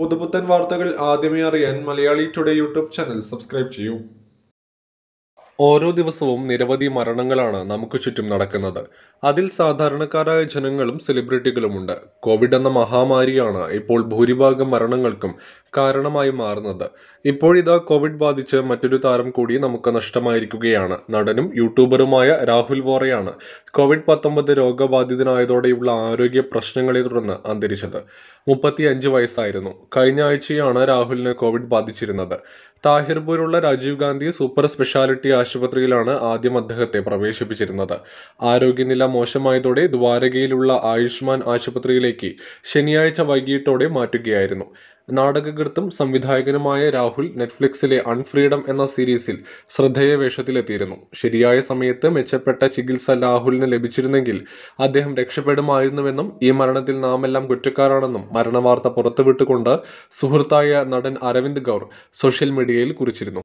പുതുപുത്തൻ വാർത്തകൾ ആദ്യമേ അറിയാൻ Malayali today YouTube channel subscribe ചെയ്യൂ ഓരോ ദിവസവും നിരവധി മരണങ്ങളാണ് നമുക്ക് ചുറ്റും നടക്കുന്നത് അതിൽ സാധാരണക്കാരായ ജനങ്ങളും സെലിബ്രിറ്റികളുമുണ്ട് കോവിഡ് എന്ന മഹാമാരിയാണ് ഇപ്പോൾ ഭൂരിഭാഗം മരണങ്ങൾക്കും കാരണമായി മാറുന്നത് ഇപ്പോഴിതാ കോവിഡ് ബാധിച്ച് മറ്റൊരു താരം കൂടി നമുക്ക് നഷ്ടമായിരിക്കുകയാണ് നടനും യൂട്യൂബറുമായ രാഹുൽ വോറയാണ് കോവിഡ് പത്തൊമ്പത് രോഗബാധിതനായതോടെയുള്ള ആരോഗ്യ പ്രശ്നങ്ങളെ തുടർന്ന് അന്തരിച്ചത് മുപ്പത്തിയഞ്ച് വയസ്സായിരുന്നു കഴിഞ്ഞ ആഴ്ചയാണ് രാഹുലിന് കോവിഡ് ബാധിച്ചിരുന്നത് താഹിർപൂരുള്ള രാജീവ് ഗാന്ധി സൂപ്പർ സ്പെഷ്യാലിറ്റി ആശുപത്രിയിലാണ് ആദ്യം അദ്ദേഹത്തെ പ്രവേശിപ്പിച്ചിരുന്നത് ആരോഗ്യനില മോശമായതോടെ ദ്വാരകയിലുള്ള ആയുഷ്മാൻ ആശുപത്രിയിലേക്ക് ശനിയാഴ്ച വൈകിട്ടോടെ മാറ്റുകയായിരുന്നു നാടകകൃത്തും സംവിധായകനുമായ രാഹുൽ നെറ്റ്ഫ്ലിക്സിലെ അൺഫ്രീഡം എന്ന സീരീസിൽ ശ്രദ്ധേയ വേഷത്തിലെത്തിയിരുന്നു ശരിയായ സമയത്ത് മെച്ചപ്പെട്ട ചികിത്സ രാഹുലിന് ലഭിച്ചിരുന്നെങ്കിൽ അദ്ദേഹം രക്ഷപ്പെടുമായിരുന്നുവെന്നും ഈ മരണത്തിൽ നാമെല്ലാം കുറ്റക്കാരാണെന്നും മരണവാർത്ത പുറത്തുവിട്ടുകൊണ്ട് സുഹൃത്തായ നടൻ അരവിന്ദ് ഗൗർ സോഷ്യൽ മീഡിയയിൽ കുറിച്ചിരുന്നു